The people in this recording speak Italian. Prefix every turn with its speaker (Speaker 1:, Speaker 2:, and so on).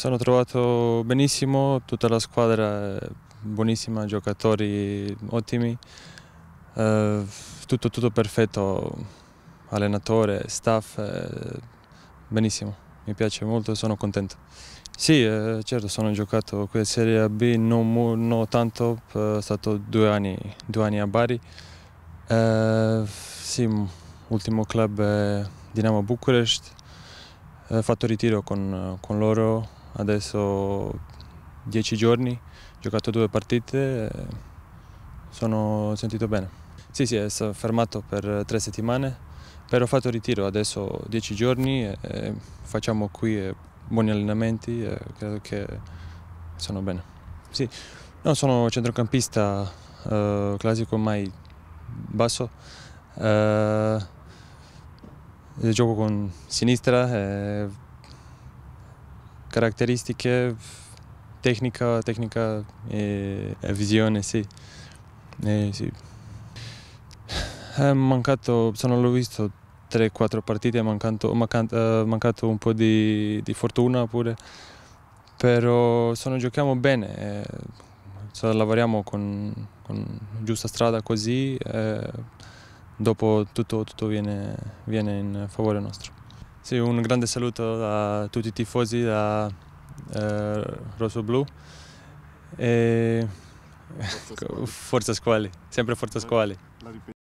Speaker 1: sono trovato benissimo, tutta la squadra è buonissima, giocatori ottimi, eh, tutto, tutto perfetto, allenatore, staff, eh, benissimo, mi piace molto sono contento. Sì, eh, certo, sono giocato qui a Serie B, non, non tanto, eh, è stato due anni, due anni a Bari. Eh, sì, ultimo club è Dinamo Bucurest, eh, ho fatto ritiro con, con loro, adesso 10 giorni, ho giocato due partite e sono sentito bene. Sì, sì, è fermato per tre settimane, però ho fatto ritiro, adesso 10 giorni e facciamo qui eh, buoni allenamenti e credo che sono bene. Sì, non sono centrocampista eh, classico, mai basso. Eh, gioco con sinistra. E Caratteristiche, tecnica, tecnica e visione, sì. E, sì. È mancato, sono l'ho visto, 3-4 partite, è mancato, mancato, eh, mancato, un po' di, di, fortuna pure, però se non giochiamo bene, eh. se lavoriamo con, con giusta strada così, eh, dopo tutto, tutto viene, viene in favore nostro. Sì, un grande saluto a tutti i tifosi da eh, Rosso Blu e forza squali. forza squali, sempre forza squali.